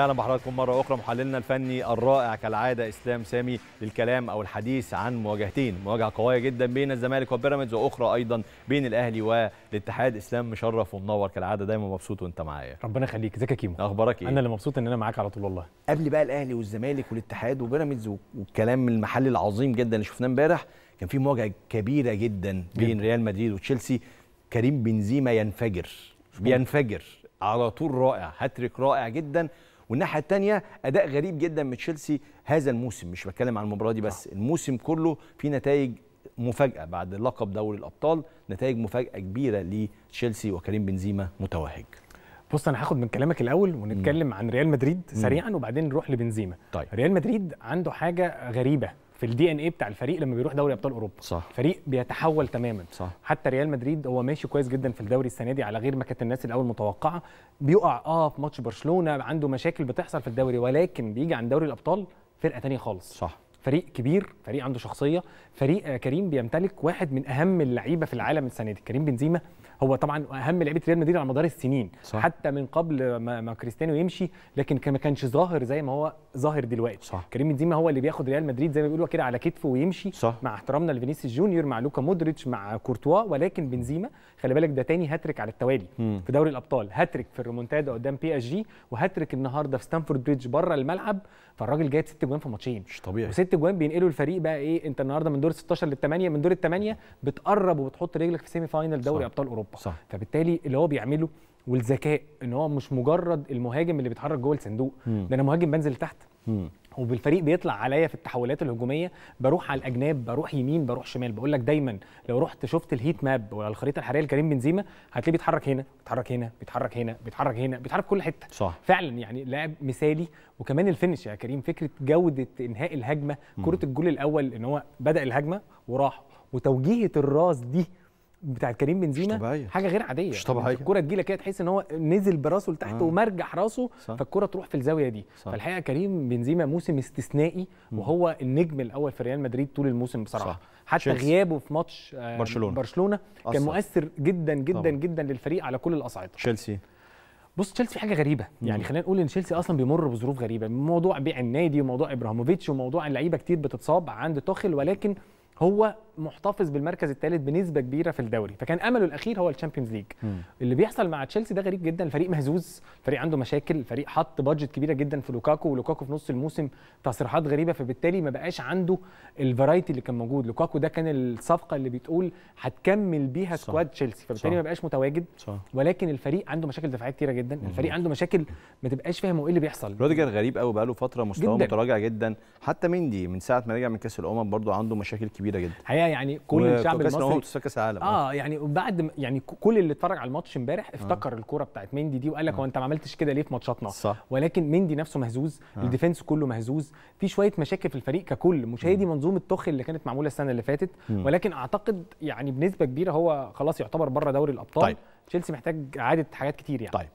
اهلا بحضراتكم مره اخرى محللنا الفني الرائع كالعاده اسلام سامي للكلام او الحديث عن مواجهتين مواجهه قويه جدا بين الزمالك وبيراميدز واخرى ايضا بين الاهلي والاتحاد اسلام مشرف ومنور كالعاده دايما مبسوط وانت معايا ربنا يخليك ازيك يا كيمو اخبارك ايه انا اللي مبسوط ان انا معاك على طول والله قبل بقى الاهلي والزمالك والاتحاد وبيراميدز والكلام المحلي العظيم جدا اللي شفناه امبارح كان في مواجهه كبيره جدا بين جداً. ريال مدريد وتشيلسي كريم بنزيما ينفجر بينفجر على طول رائع هاتريك رائع جدا والناحيه الثانيه اداء غريب جدا من تشيلسي هذا الموسم مش بتكلم عن المباراه دي بس آه. الموسم كله في نتائج مفاجاه بعد لقب دوري الابطال نتائج مفاجاه كبيره لتشيلسي وكريم بنزيما متوهج بص انا هاخد من كلامك الاول ونتكلم مم. عن ريال مدريد سريعا وبعدين نروح لبنزيما طيب. ريال مدريد عنده حاجه غريبه في الدي ان ايه بتاع الفريق لما بيروح دوري ابطال اوروبا صح. فريق بيتحول تماما صح. حتى ريال مدريد هو ماشي كويس جدا في الدوري السنه دي على غير ما كانت الناس الاول متوقعه بيقع اه في ماتش برشلونه عنده مشاكل بتحصل في الدوري ولكن بيجي عند دوري الابطال فرقه ثانيه خالص صح فريق كبير فريق عنده شخصيه فريق آه، كريم بيمتلك واحد من اهم اللعيبه في العالم السنه دي كريم بنزيما هو طبعا اهم لعيبه ريال مدريد على مدار السنين صح. حتى من قبل ما, ما كريستيانو يمشي لكن ما كانش ظاهر زي ما هو ظاهر دلوقتي صح. كريم بنزيما هو اللي بياخد ريال مدريد زي ما بيقولوا كده على كتفه ويمشي صح. مع احترامنا لفينيسيوس جونيور مع لوكا مودريتش مع كورتوا ولكن بنزيما خلي بالك ده تاني هاتريك على التوالي م. في دوري الابطال هاتريك في الريمونتادا قدام بي اس جي وهاتريك النهارده في ستانفورد بريدج بره الملعب فالراجل جايب ست جوان في ماتشين مش طبيعي وست جوان بينقلوا الفريق بقى ايه انت النهارده من دور 16 لل 8 من دور ال 8 بتقرب وبتحط رجلك في سيمي فاينل دوري ابطال اوروبا صح. فبالتالي اللي هو بيعمله والذكاء ان هو مش مجرد المهاجم اللي بيتحرك جوه الصندوق ده انا مهاجم بنزل تحت وبالفريق بيطلع عليا في التحولات الهجوميه بروح على الاجناب بروح يمين بروح شمال بقول لك دايما لو رحت شفت الهيت ماب ولا الخريطه الحراريه لكريم بنزيما هتلاقيه بيتحرك هنا بيتحرك هنا بيتحرك هنا بيتحرك هنا بيتحرك كل حته صح. فعلا يعني لاعب مثالي وكمان الفينش يا كريم فكره جوده انهاء الهجمه كره الجول الاول ان هو بدا الهجمه وراح وتوجيهه الراس دي بتاعت كريم بنزيما حاجه غير عاديه مش طبيعيه الكوره تجي كده تحس ان هو نزل براسه لتحت آه. ومرجح راسه فالكوره تروح في الزاويه دي صح. فالحقيقه كريم بنزيما موسم استثنائي م. وهو النجم الاول في ريال مدريد طول الموسم بصراحه صح. حتى شيلسي. غيابه في ماتش آه برشلونه برشلونه كان أصلاً. مؤثر جدا جدا طبعا. جدا للفريق على كل الاصعده تشيلسي بص تشيلسي حاجه غريبه يعني خلينا نقول ان تشيلسي اصلا بيمر بظروف غريبه موضوع بيع النادي وموضوع ابراهيموفيتش وموضوع اللعيبه كتير بتتصاب عند توخل ولكن هو محتفظ بالمركز الثالث بنسبه كبيره في الدوري فكان امله الاخير هو الشامبيونز ليج اللي بيحصل مع تشيلسي ده غريب جدا الفريق مهزوز الفريق عنده مشاكل الفريق حط بادجت كبيره جدا في لوكاكو ولوكاكو في نص الموسم تصريحات غريبه فبالتالي ما بقاش عنده الفرايتي اللي كان موجود لوكاكو ده كان الصفقه اللي بتقول هتكمل بيها سكواد تشيلسي فبالتالي صح. ما بقاش متواجد صح. ولكن الفريق عنده مشاكل دفاعيه كتيره جدا مم. الفريق عنده مشاكل ما تبقاش فاهم ايه اللي بيحصل روديجر غريب قوي بقاله فتره مستواه متراجع جدا حتى مندي من ساعه ما رجع من كاس الامم برده عنده مشاكل كبيرة كبيره جدا الحقيقه يعني كل الشعب المصري كاس العالم اه يعني بعد يعني كل اللي اتفرج على الماتش امبارح آه. افتكر آه. الكوره بتاعت مندي دي وقال لك آه. هو آه. انت ما عملتش كده ليه في ماتشاتنا صح. ولكن مندي نفسه مهزوز آه. الديفنس كله مهزوز في شويه مشاكل في الفريق ككل مش هي دي منظومه توخي اللي كانت معموله السنه اللي فاتت م. ولكن اعتقد يعني بنسبه كبيره هو خلاص يعتبر بره دوري الابطال طيب. تشيلسي محتاج اعاده حاجات كتير يعني طيب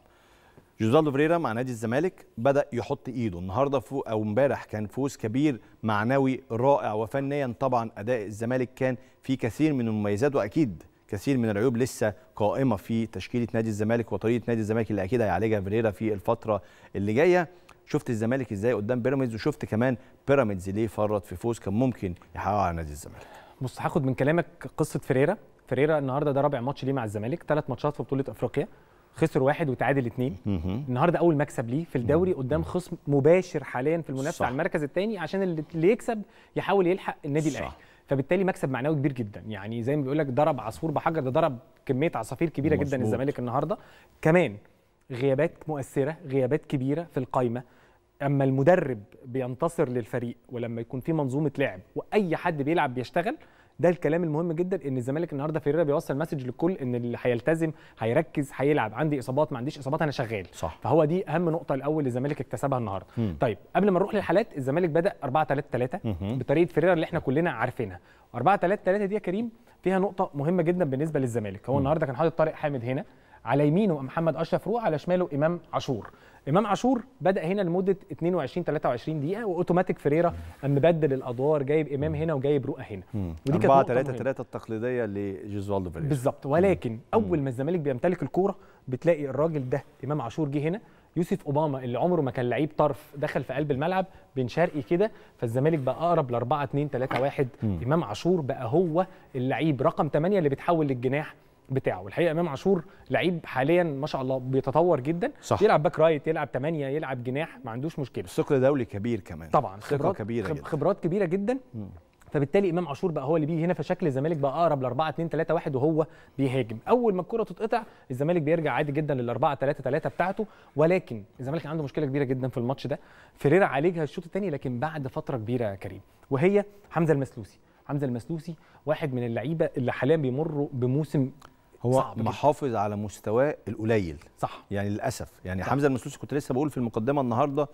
جوزالدو فريرا مع نادي الزمالك بدا يحط ايده النهارده او امبارح كان فوز كبير معنوي رائع وفنيا طبعا اداء الزمالك كان فيه كثير من المميزات واكيد كثير من العيوب لسه قائمه في تشكيله نادي الزمالك وطريقه نادي الزمالك اللي اكيد هيعالجها فيريرا في الفتره اللي جايه شفت الزمالك ازاي قدام بيراميدز وشفت كمان بيراميدز ليه فرط في فوز كان ممكن يحققه على نادي الزمالك بص هاخد من كلامك قصه فيريرا فيريرا النهارده ده رابع ماتش ليه مع الزمالك ثلاث ماتشات في بطوله افريقيا خسر واحد وتعادل اثنين النهارده اول مكسب ليه في الدوري قدام خصم مباشر حاليا في المنافسه على المركز الثاني عشان اللي يكسب يحاول يلحق النادي الاهلي فبالتالي مكسب معنوي كبير جدا يعني زي ما بيقول لك ضرب عصفور بحجر ده ضرب كميه عصافير كبيره مزبوط. جدا الزمالك النهارده كمان غيابات مؤثره غيابات كبيره في القايمه اما المدرب بينتصر للفريق ولما يكون في منظومه لعب واي حد بيلعب بيشتغل ده الكلام المهم جدا ان الزمالك النهارده فيريرا بيوصل مسج للكل ان اللي هيلتزم هيركز هيلعب عندي اصابات ما عنديش اصابات انا شغال صح. فهو دي اهم نقطه الاول الزمالك اكتسبها النهارده طيب قبل ما نروح للحالات الزمالك بدا 4 3 3 بطريقه فيريرا اللي احنا كلنا عارفينها 4 3 3 دي يا كريم فيها نقطه مهمه جدا بالنسبه للزمالك هو النهارده كان حاطط طارق حامد هنا على يمينه محمد اشرف روح على شماله امام عاشور امام عاشور بدا هنا لمده 22 23 دقيقه واوتوماتيك فريرا قام مبدل الادوار جايب امام هنا وجايب رؤى هنا ودي كانت 4 3 3 التقليديه لجيزوالدو فيريرا بالظبط ولكن مم. اول ما الزمالك بيمتلك الكوره بتلاقي الراجل ده امام عاشور جه هنا يوسف اوباما اللي عمره ما كان لعيب طرف دخل في قلب الملعب بن شرقي كده فالزمالك بقى اقرب ل 4 2 3 1 امام عاشور بقى هو اللعيب رقم 8 اللي بيتحول للجناح بتاعه الحقيقه امام عاشور لعيب حاليا ما شاء الله بيتطور جدا صح. يلعب باك رايت يلعب 8 يلعب جناح ما عندوش مشكله ثقل دولي كبير كمان طبعا خبرات كبيره جدا. خبرات كبيره جدا م. فبالتالي امام عاشور بقى هو اللي بيجي هنا فشكل الزمالك بقى اقرب ل 4 2 3 1 وهو بيهاجم اول ما الكره تتقطع الزمالك بيرجع عادي جدا لل 4 3 3 بتاعته ولكن الزمالك عنده مشكله كبيره جدا في الماتش ده فيريرا عالجها الشوط الثاني لكن بعد فتره كبيره يا كريم وهي حمزه المسلوسي حمزه المسلوسي واحد من اللعيبه اللي حاليا بيمروا بموسم هو صعب محافظ على مستواه القليل صح يعني للاسف يعني صح. حمزه المسلوسي كنت لسه بقول في المقدمه النهارده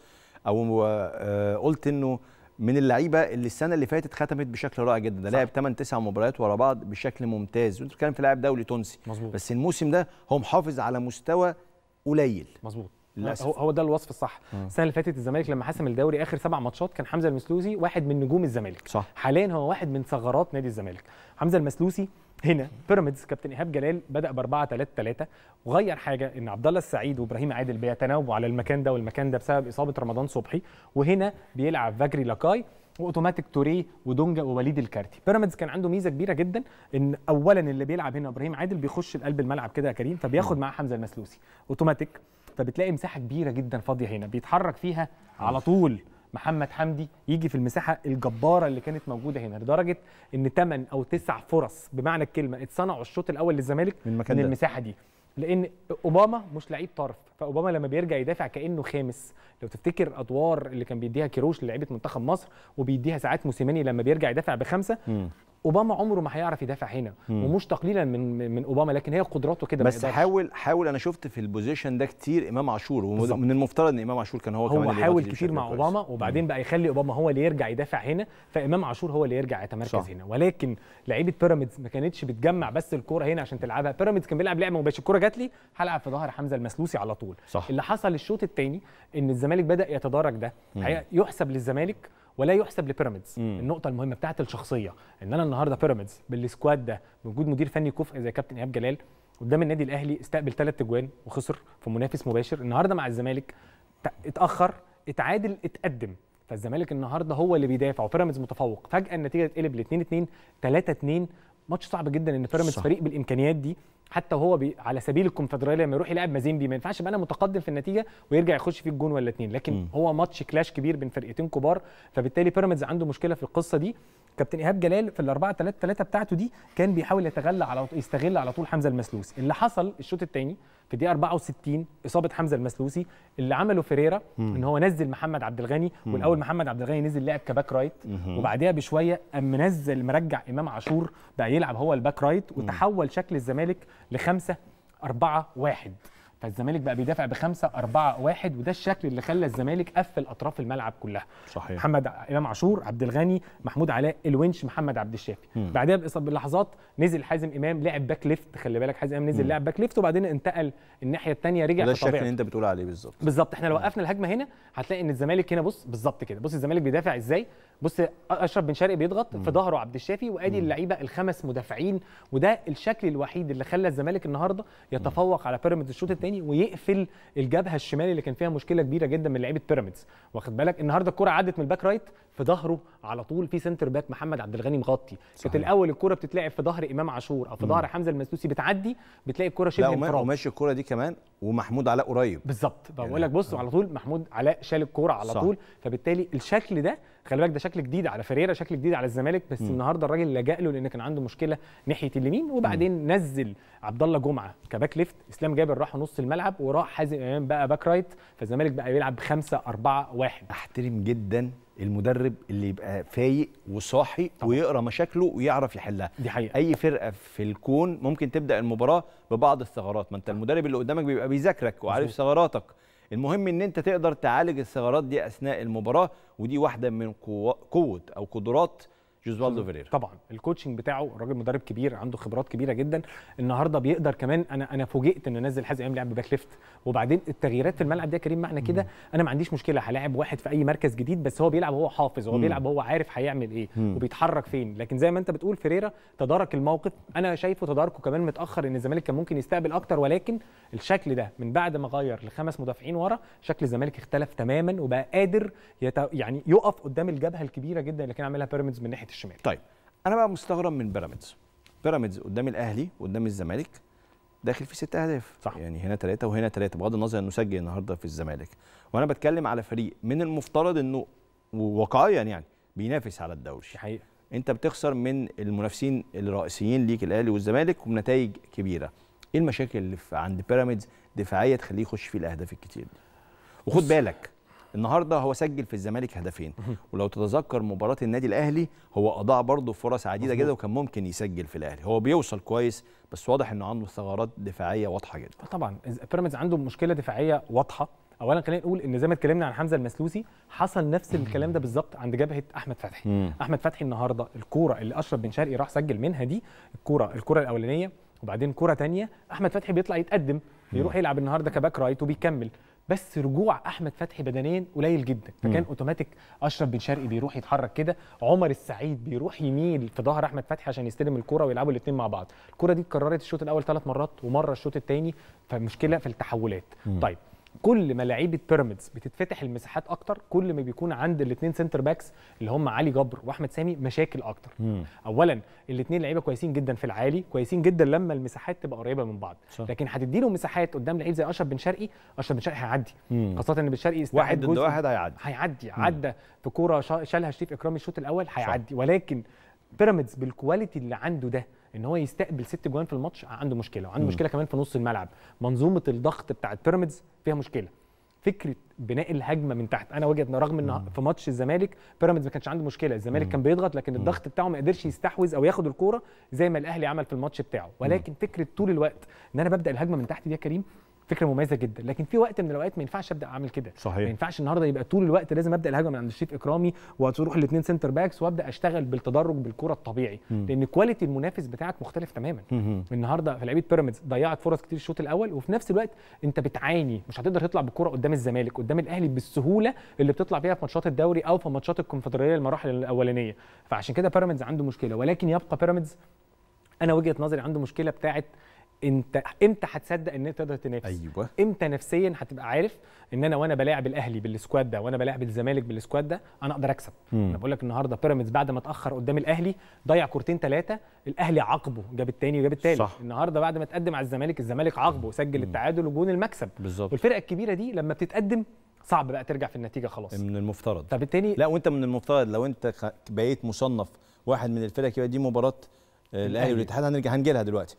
او آه، قلت انه من اللعيبه اللي السنه اللي فاتت ختمت بشكل رائع جدا ده لعب 8 9 مباريات ورا بعض بشكل ممتاز وانت بتتكلم في لاعب دولي تونسي مظبوط بس الموسم ده هو محافظ على مستوى قليل مظبوط هو هو ده الوصف الصح مم. آه. السنه اللي فاتت الزمالك لما حسم الدوري اخر سبع ماتشات كان حمزه المسلوسي واحد من نجوم الزمالك صح حاليا هو واحد من ثغرات نادي الزمالك حمزه المسلوسي هنا بيراميدز كابتن ايهاب جلال بدا ب 4 3 3 وغير حاجه ان عبد الله السعيد وابراهيم عادل بيتناوبوا على المكان ده والمكان ده بسبب اصابه رمضان صبحي وهنا بيلعب فاجري لاكاي واوتوماتيك توريه ودونجا ووليد الكارتي بيراميدز كان عنده ميزه كبيره جدا ان اولا اللي بيلعب هنا ابراهيم عادل بيخش لقلب الملعب كده يا كريم فبياخد معاه حمزه المسلوسي اوتوماتيك فبتلاقي مساحه كبيره جدا فاضيه هنا بيتحرك فيها على طول محمد حمدي يجي في المساحه الجباره اللي كانت موجوده هنا لدرجه ان 8 او 9 فرص بمعنى الكلمه اتصنعوا الشوط الاول للزمالك من, من المساحه دي لان اوباما مش لعيب طرف فاوباما لما بيرجع يدافع كانه خامس لو تفتكر ادوار اللي كان بيديها كيروش للعيبه منتخب مصر وبيديها ساعات موسيماني لما بيرجع يدافع بخمسه اوباما عمره ما هيعرف يدافع هنا مم. ومش تقليلا من من اوباما لكن هي قدراته كده بس حاول حاول انا شفت في البوزيشن ده كتير امام عاشور ومن المفترض ان امام عاشور كان هو, هو كمان هو حاول كتير مع كويس. اوباما وبعدين مم. بقى يخلي اوباما هو اللي يرجع يدافع هنا فامام عاشور هو اللي يرجع يتمركز صح. هنا ولكن لعيبه بيراميدز ما كانتش بتجمع بس الكوره هنا عشان تلعبها بيراميدز كان بيلعب لعبه مباشره الكوره جات لي هلعب في ظهر حمزه المسلوسي على طول صح. اللي حصل الشوط الثاني ان الزمالك بدا يتدارك ده يحسب للزمالك ولا يحسب لبيراميدز النقطه المهمه بتاعت الشخصيه ان انا النهارده بيراميدز بالسكواد ده بوجود مدير فني كفء زي كابتن ايهاب جلال قدام النادي الاهلي استقبل ثلاث اجوان وخسر في منافس مباشر النهارده مع الزمالك اتاخر اتعادل اتقدم فالزمالك النهارده هو اللي بيدافع وبيراميدز متفوق فجاه النتيجه تقلب ل 2 2 3 2 ماتش صعب جدا ان بيراميدز فريق بالامكانيات دي حتى وهو بي على سبيل الكونفدراليه لما يروح يلعب مازيمبي ما ينفعش يبقى انا متقدم في النتيجه ويرجع يخش فيه الجون ولا اتنين لكن م. هو ماتش كلاش كبير بين فرقتين كبار فبالتالي بيراميدز عنده مشكله في القصه دي كابتن ايهاب جلال في ال 4 3 3 بتاعته دي كان بيحاول يتغلى على يستغل على طول حمزه المسلوسي اللي حصل الشوط الثاني في دقيقه 64 اصابه حمزه المسلوسي اللي عمله فيريرا مم. ان هو نزل محمد عبد الغني والاول محمد عبد الغني نزل لعب كباك رايت مم. وبعدها بشويه قام منزل مرجع امام عاشور بقى يلعب هو الباك رايت وتحول شكل الزمالك لخمسه أربعة واحد فالزمالك بقى بيدافع بخمسة أربعة واحد وده الشكل اللي خلى الزمالك قفل أطراف الملعب كلها صحيح محمد إمام عاشور عبد الغني محمود علاء الونش محمد عبد الشافي بعدها بلحظات نزل حازم إمام لعب باك ليفت خلي بالك حازم إمام نزل لعب باك ليفت وبعدين انتقل الناحية الثانية رجع ده الشكل اللي أنت بتقول عليه بالظبط بالظبط إحنا لو وقفنا الهجمة هنا هتلاقي إن الزمالك هنا بص بالظبط كده بص الزمالك بيدافع إزاي بص اشرف بن شرقي بيضغط في ظهره عبد الشافي وادي اللعيبه الخمس مدافعين وده الشكل الوحيد اللي خلى الزمالك النهارده يتفوق على بيراميدز الشوط الثاني ويقفل الجبهه الشمال اللي كان فيها مشكله كبيره جدا من لعيبه بيراميدز واخد بالك النهارده الكره عدت من الباك رايت في ظهره على طول في سنتر باك محمد عبد الغني مغطي كانت الاول الكره بتتلعب في ظهر امام عاشور او في ظهر حمزه المسلوسي بتعدي بتلاقي الكره شبه انفراد وماشي الكره دي كمان ومحمود علاء قريب بالظبط بقول يعني لك بص آه. على طول محمود علاء شال الكوره على صح. طول فبالتالي الشكل ده خلي بالك ده شكل جديد على فريرا شكل جديد على الزمالك بس م. النهارده الراجل لجأ له لان كان عنده مشكله ناحيه اليمين وبعدين م. نزل عبد الله جمعه كباك ليفت اسلام جابر راح نص الملعب وراح حازم امام بقى باك رايت فالزمالك بقى بيلعب 5 4 1 احترم جدا المدرب اللي يبقى فايق وصاحي طبعا. ويقرا مشاكله ويعرف يحلها دي حقيقة. اي فرقه في الكون ممكن تبدا المباراه ببعض الثغرات ما انت المدرب اللي قدامك بيبقى بيذاكرك وعارف ثغراتك المهم ان انت تقدر تعالج الثغرات دي اثناء المباراه ودي واحده من قوه او قدرات جوزوالدو فيريرا طبعا الكوتشنج بتاعه الراجل مدرب كبير عنده خبرات كبيره جدا النهارده بيقدر كمان انا انا فوجئت ان نزل حازم امام لعب باك ليفت وبعدين التغييرات في الملعب ده كريم معنى كده انا ما عنديش مشكله هلاعب واحد في اي مركز جديد بس هو بيلعب هو حافظ هو بيلعب هو عارف هيعمل ايه وبيتحرك فين لكن زي ما انت بتقول فيريرا تدارك الموقف انا شايفه تداركه كمان متاخر ان الزمالك كان ممكن يستقبل اكتر ولكن الشكل ده من بعد ما غير لخمس مدافعين ورا شكل الزمالك اختلف تماما وبقى قادر يت... يعني يقف قدام الجبهه الكبيره جدا اللي كان عاملها بيراميدز من ناحيه الشمال طيب انا بقى مستغرب من بيراميدز بيراميدز قدام الاهلي قدام الزمالك داخل في ست اهداف صح يعني هنا ثلاثه وهنا ثلاثه بغض النظر انه سجل النهارده في الزمالك وانا بتكلم على فريق من المفترض انه واقعيا يعني بينافس على الدوري حقيقه انت بتخسر من المنافسين الرئيسيين ليك الاهلي والزمالك وبنتائج كبيره ايه المشاكل اللي عند بيراميدز دفاعيه تخليه يخش في الاهداف الكتير دي وخد بالك النهارده هو سجل في الزمالك هدفين ولو تتذكر مباراه النادي الاهلي هو اضاع برضه فرص عديده جدا وكان ممكن يسجل في الاهلي هو بيوصل كويس بس واضح انه عنده ثغرات دفاعيه واضحه جدا طبعا بيراميدز عنده مشكله دفاعيه واضحه اولا خلينا نقول ان زي ما اتكلمنا عن حمزه المسلوسي حصل نفس الكلام ده بالظبط عند جبهه احمد فتحي احمد فتحي النهارده الكوره اللي اشرف بن شرقي راح سجل منها دي الكوره الكوره الاولانيه وبعدين كوره ثانيه احمد فتحي بيطلع يتقدم بيروح يلعب النهارده كباك رايت وبيكمل بس رجوع احمد فتحي بدنيا قليل جدا فكان اوتوماتيك اشرف بن شرقي بيروح يتحرك كده عمر السعيد بيروح يميل في ظهر احمد فتحي عشان يستلم الكوره ويلعبوا الاثنين مع بعض الكوره دي اتكررت الشوط الاول ثلاث مرات ومره الشوط الثاني فمشكله في التحولات مم. طيب كل ما لعيبه بيراميدز بتتفتح المساحات اكتر كل ما بيكون عند الاثنين سنتر باكس اللي هم علي جبر واحمد سامي مشاكل اكتر مم. اولا الاثنين لعيبه كويسين جدا في العالي كويسين جدا لما المساحات تبقى قريبه من بعض صح. لكن هتدي له مساحات قدام لعيب زي اشرف بن شرقي اشرف بن شرقي هيعدي خاصه ان بن شرقي واحد ضد واحد هيعدي هيعدي عدى في كوره شالها شريف اكرامي الشوط الاول هيعدي ولكن بيراميدز بالكواليتي اللي عنده ده ان هو يستقبل ست جوان في الماتش آه، عنده مشكله وعنده م. مشكله كمان في نص الملعب منظومه الضغط بتاعه بيراميدز فيها مشكله فكره بناء الهجمه من تحت انا وجهه رغم ان في ماتش الزمالك بيراميدز ما كانش عنده مشكله الزمالك كان بيضغط لكن الضغط بتاعه ما قدرش يستحوذ او ياخد الكوره زي ما الاهلي عمل في الماتش بتاعه ولكن فكره طول الوقت ان انا ببدا الهجمه من تحت دي يا كريم فكره مميزه جدا لكن في وقت من الاوقات ما ينفعش ابدا اعمل كده صحيح ما ينفعش النهارده يبقى طول الوقت لازم ابدا الهجمه من عند الشريف اكرامي واروح الاثنين سنتر باكس وابدا اشتغل بالتدرج بالكره الطبيعي م. لان كواليتي المنافس بتاعك مختلف تماما م. النهارده في لعيبه بيراميدز ضيعت فرص كتير الشوط الاول وفي نفس الوقت انت بتعاني مش هتقدر تطلع بالكره قدام الزمالك قدام الاهلي بالسهوله اللي بتطلع بيها في ماتشات الدوري او في ماتشات الكونفدراليه المراحل الاولانيه فعشان كده بيراميدز عنده مشكله ولكن يبقى بيراميدز انا وجهه نظري عنده مشكله بتاعه انت امتى هتصدق ان انت تقدر تنافس ايوه امتى نفسيا هتبقى عارف ان انا وانا بلاعب الاهلي بالسكواد ده وانا بلاعب الزمالك بالسكواد ده انا اقدر اكسب مم. انا بقول لك النهارده بيراميدز بعد ما اتاخر قدام الاهلي ضيع كورتين ثلاثه الاهلي عاقبه جاب الثاني وجاب الثالث النهارده بعد ما تقدم على الزمالك الزمالك عاقبه وسجل مم. التعادل وجون المكسب بالظبط والفرقه الكبيره دي لما بتتقدم صعب بقى ترجع في النتيجه خلاص من المفترض فبالتالي لا وانت من المفترض لو انت بقيت مصنف واحد من الفرق دي مباراه آه، الاهلي والاتحاد هنرجع هنجيلها دلوقتي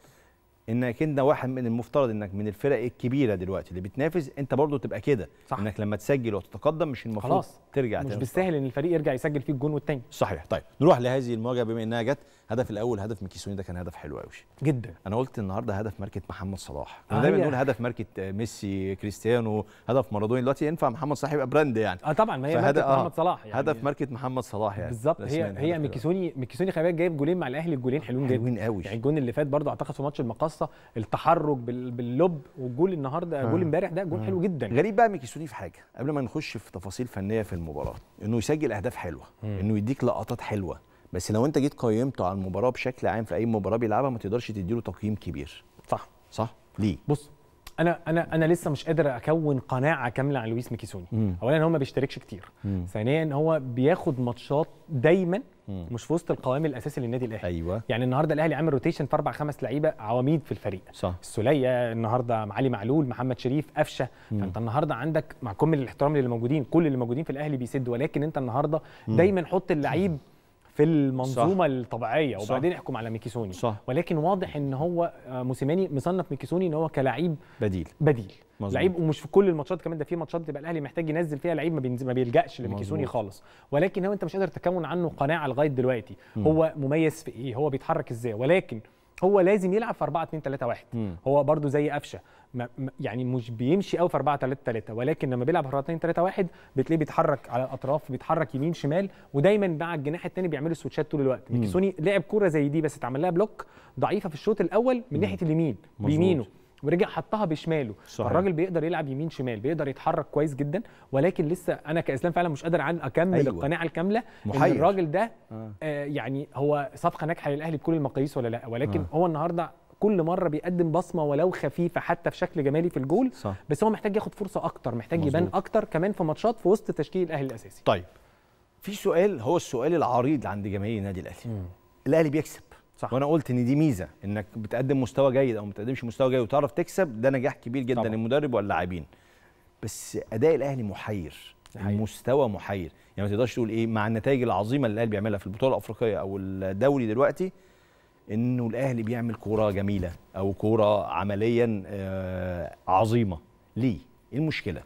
انك انت واحد من المفترض انك من الفرق الكبيره دلوقتي اللي بتنافس انت برضه تبقى كده صح. انك لما تسجل وتتقدم مش المفروض خلاص. ترجع مش بالسهل ان الفريق يرجع يسجل فيه الجون والتاني صحيح طيب نروح لهذه المواجهه بما انها جت هدف الاول هدف ميكيسوني ده كان هدف حلو قوي جدا انا قلت النهارده هدف ماركه محمد صلاح آه دايما بنقول هدف ماركه ميسي كريستيانو هدف مارادونا دلوقتي ينفع محمد صلاح يبقى براند يعني اه طبعا ما هي ماركه آه. محمد صلاح يعني هدف ماركه محمد صلاح يعني بالظبط هي هي ميكيسوني ميكيسوني خلي بالك جايب جولين مع الاهلي الجولين حلوين جدا حلوين قوي يعني الجون اللي فات برضه اعتقد في ماتش المقاصه الخاصه التحرك باللب والجول النهارده جول آه. امبارح ده جول حلو آه. جدا غريب بقى ميكيسوني في حاجه قبل ما نخش في تفاصيل فنيه في المباراه انه يسجل اهداف حلوه انه يديك لقطات حلوه بس لو انت جيت قيمته على المباراه بشكل عام في اي مباراه بيلعبها ما تقدرش تديله تقييم كبير صح صح ليه بص انا انا انا لسه مش قادر اكون قناعه كامله عن لويس ميكيسوني اولا هو ما بيشتركش كتير ثانيا هو بياخد ماتشات دايما مم. مش في وسط القوام الاساسي للنادي الاهلي ايوه يعني النهارده الاهلي عامل روتيشن في اربع خمس لعيبه عواميد في الفريق صح السوليه النهارده علي معلول محمد شريف قفشه فانت النهارده عندك مع كل الاحترام للي موجودين كل اللي موجودين في الاهلي بيسد ولكن انت النهارده دايما حط اللعيب في المنظومه صح. الطبيعيه وبعدين احكم على ميكيسوني صح. ولكن واضح ان هو آه، موسيماني مصنف ميكيسوني ان هو كلعيب بديل بديل مزبوط. لعيب ومش في كل الماتشات كمان ده في ماتشات بتبقى الاهلي محتاج ينزل فيها لعيب ما, ما بيلجاش لميكيسوني خالص ولكن هو انت مش قادر تكون عنه قناعه لغايه دلوقتي م. هو مميز في ايه هو بيتحرك ازاي ولكن هو لازم يلعب في 4 2 3 1 هو برده زي قفشه يعني مش بيمشي قوي في 4 3 3 ولكن لما بيلعب 4 2 3 1 بتلاقيه بيتحرك على الاطراف بيتحرك يمين شمال ودايما مع الجناح الثاني بيعملوا سويتشات طول الوقت ميكسوني لعب كوره زي دي بس اتعمل لها بلوك ضعيفه في الشوط الاول من ناحيه اليمين بيمينه ورجع حطها بشماله صحيح. الراجل بيقدر يلعب يمين شمال بيقدر يتحرك كويس جدا ولكن لسه انا كاسلام فعلا مش قادر عن اكمل أيوة. القناعه الكامله محير. ان الراجل ده آه. آه يعني هو صفقه ناجحه للاهلي بكل المقاييس ولا لا ولكن آه. هو النهارده كل مره بيقدم بصمه ولو خفيفه حتى في شكل جمالي في الجول صح. بس هو محتاج ياخد فرصه اكتر محتاج مزبوط. يبان اكتر كمان في ماتشات في وسط تشكيل الاهلي الاساسي طيب في سؤال هو السؤال العريض عند جماهير النادي الاهلي الاهلي بيكسب صح. وانا قلت ان دي ميزه انك بتقدم مستوى جيد او ما بتقدمش مستوى جيد وتعرف تكسب ده نجاح كبير جدا للمدرب واللاعبين بس اداء الاهلي محير المستوى محير يعني ما تقدرش تقول ايه مع النتائج العظيمه اللي الاهلي بيعملها في البطوله الافريقيه او الدوري دلوقتي انه الاهلي بيعمل كوره جميله او كوره عمليا آه، عظيمه ليه ايه المشكله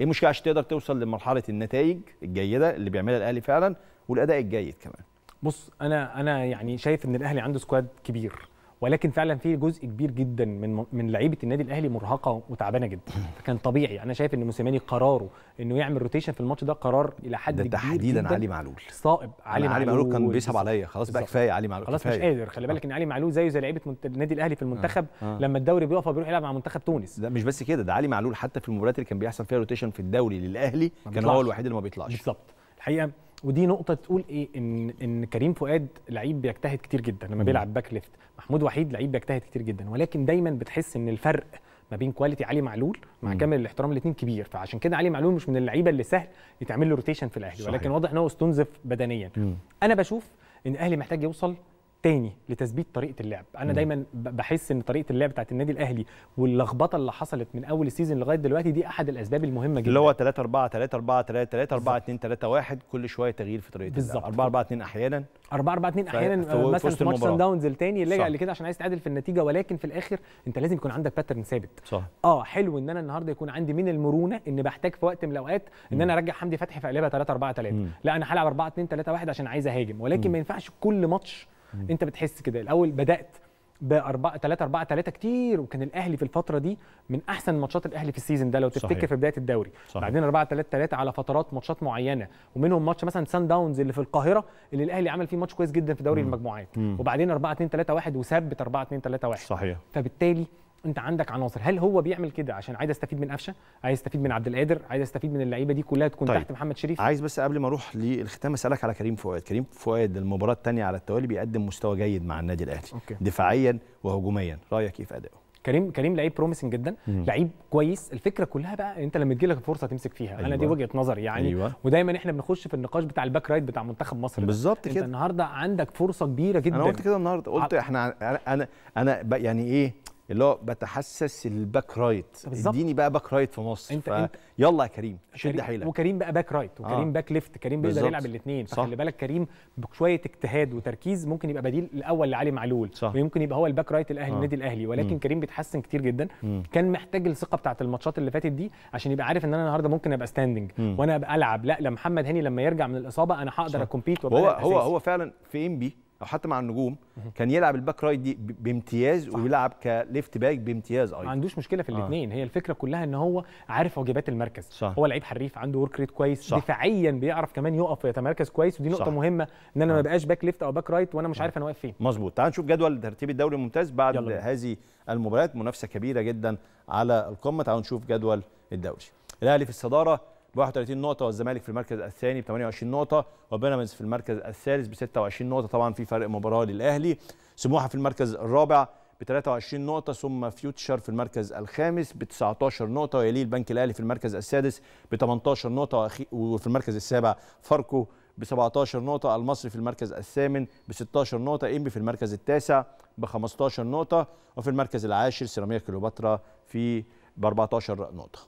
ايه المشكله عشان تقدر توصل لمرحله النتائج الجيده اللي بيعملها الاهلي فعلا والاداء الجيد كمان بص انا انا يعني شايف ان الاهلي عنده سكواد كبير ولكن فعلا في جزء كبير جدا من من لعيبه النادي الاهلي مرهقه وتعبانه جدا فكان طبيعي انا شايف ان موسيماني قراره انه يعمل روتيشن في الماتش ده قرار الى حد كبير تحديدا علي معلول صائب علي معلول, معلول كان بيصعب عليا خلاص بقى كفايه علي معلول خلاص كفاية. مش قادر خلي بالك ان آه. علي معلول زيه زي لعيبه النادي الاهلي في المنتخب آه. آه. لما الدوري بيقف بيروح يلعب مع منتخب تونس لا مش بس كده ده علي معلول حتى في المباريات اللي كان بيحصل فيها روتيشن في الدوري للاهلي كان هو الوحيد اللي ما بيطلعش بالظبط الحقيقه ودي نقطه تقول ايه ان ان كريم فؤاد لعيب بيجتهد كتير جدا لما بيلعب باك ليفت محمود وحيد لعيب بيجتهد كتير جدا ولكن دايما بتحس ان الفرق ما بين كواليتي علي معلول مع مم. كامل الاحترام الاثنين كبير فعشان كده علي معلول مش من اللعيبه اللي سهل يتعمل له روتيشن في الاهلي ولكن واضح ان هو استنزف بدنيا مم. انا بشوف ان الاهلي محتاج يوصل تاني لتثبيت طريقه اللعب انا م. دايما بحس ان طريقه اللعب بتاعت النادي الاهلي واللخبطه اللي حصلت من اول السيزون لغايه دلوقتي دي احد الاسباب المهمه جدا اللي هو 3 4 3 4 3 3 4 2 3 1 كل شويه تغيير في طريقه بالظبط 4 4 2 احيانا 4 4 2 احيانا مثلا في ماتش سان داونز الثاني اللي لجأ لكده عشان عايز تعادل في النتيجه ولكن في الاخر انت لازم يكون عندك باترن ثابت صح اه حلو ان انا النهارده يكون عندي من المرونه ان بحتاج في وقت من الاوقات ان انا ارجع حمدي فتحي في قلبها 3 4 3 لا انا هلعب 4 2 3 1 عشان عايز اهاجم ولكن ما ينفعش كل ماتش مم. انت بتحس كده الاول بدات ب 4 3 4 3 كتير وكان الاهلي في الفتره دي من احسن ماتشات الاهلي في السيزون ده لو تفتكر صحيح. في بدايه الدوري صحيح. بعدين 4 3 3 على فترات ماتشات معينه ومنهم ماتش مثلا سان داونز اللي في القاهره اللي الاهلي عمل فيه ماتش كويس جدا في دوري مم. المجموعات مم. وبعدين 4 2 3 1 وثبت 4 2 3 1 صحيح فبالتالي انت عندك عناصر هل هو بيعمل كده عشان عايز استفيد من قفشه عايز استفيد من عبد القادر عايز استفيد من اللعيبه دي كلها تكون طيب. تحت محمد شريف عايز بس قبل ما اروح للختام اسالك على كريم فؤاد كريم فؤاد المباراه الثانيه على التوالي بيقدم مستوى جيد مع النادي الاهلي دفاعيا وهجوميا رايك ايه في ادائه كريم كريم لعيب بروميسنج جدا لعيب كويس الفكره كلها بقى انت لما تجيلك الفرصه تمسك فيها أيوة. انا دي أيوة. وجهه نظري يعني أيوة. ودايما احنا بنخش في النقاش بتاع الباك رايت بتاع منتخب مصر بالظبط كده النهارده عندك فرصه كبيره جدا انا قلت كده النهارده قلت احنا انا, أنا يعني ايه اللي هو بتحسس الباك رايت اديني بقى باك رايت في مصر انت, انت يلا يا كريم شد حيلك وكريم بقى باك رايت وكريم آه. باك ليفت كريم بيقدر يلعب الاثنين فخلي بالك كريم بشويه اجتهاد وتركيز ممكن يبقى بديل الاول لعلي معلول صح. ويمكن يبقى هو الباك رايت الاهلي آه. النادي الاهلي ولكن مم. كريم بيتحسن كتير جدا مم. كان محتاج الثقه بتاعه الماتشات اللي فاتت دي عشان يبقى عارف ان انا النهارده ممكن ابقى ستاندنج وانا ابقى العب لا لما محمد هاني لما يرجع من الاصابه انا هقدر اكومبيت هو هو هو فعلا في انبي او حتى مع النجوم كان يلعب الباك رايت دي بامتياز صح. ويلعب كليفت باك بامتياز ايضا ما عندوش مشكله في الاثنين آه. هي الفكره كلها ان هو عارف واجبات المركز صح. هو لعيب حريف عنده ورك ريت كويس صح. دفاعيا بيعرف كمان يقف ويتمركز كويس ودي نقطه صح. مهمه ان انا آه. ما بقاش باك ليفت او باك رايت وانا مش آه. عارف انا واقف فين مظبوط تعال نشوف جدول ترتيب الدوري الممتاز بعد هذه المباريات منافسه كبيره جدا على القمه تعالوا نشوف جدول الدوري الاهلي في الصداره ب 31 نقطه والزمالك في المركز الثاني ب 28 نقطه وبيراميدز في المركز الثالث ب 26 نقطه طبعا في فرق مباراه للاهلي سموحه في المركز الرابع ب 23 نقطة ثم فيوتشر في المركز الخامس ب 19 نقطة ويليه البنك الأهلي في المركز السادس ب 18 نقطة وفي المركز السابع فاركو ب 17 نقطة المصري في المركز الثامن ب 16 نقطة إنبي في المركز التاسع ب 15 نقطة وفي المركز العاشر سيراميكا كليوباترا في ب 14 نقطة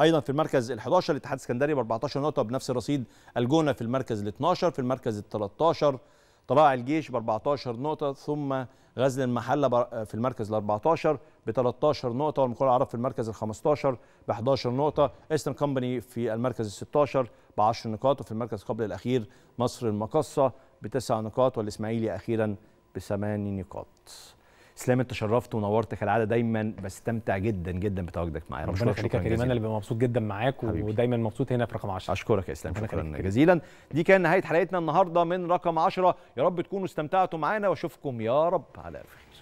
ايضا في المركز ال 11 الاتحاد السكندري ب 14 نقطه بنفس الرصيد الجونه في المركز ال 12 في المركز ال 13 طلائع الجيش ب 14 نقطه ثم غزل المحله في المركز ال 14 ب 13 نقطه والمقاولة العرب في المركز ال 15 ب 11 نقطه ايسترن كومباني في المركز ال 16 ب 10 نقاط وفي المركز قبل الاخير مصر المقصه بتسع نقاط والاسماعيلي اخيرا بثمان نقاط اسلام انت شرفت ونورت كالعاده دايما بستمتع جدا جدا بتواجدك معايا ربنا يخليك يا كريم انا اللي مبسوط جدا معاك ودايما مبسوط هنا في رقم 10 اشكرك يا اسلام شكرا جزيلا دي كان نهايه حلقتنا النهارده من رقم 10 يا رب تكونوا استمتعتوا معانا واشوفكم يا رب على خير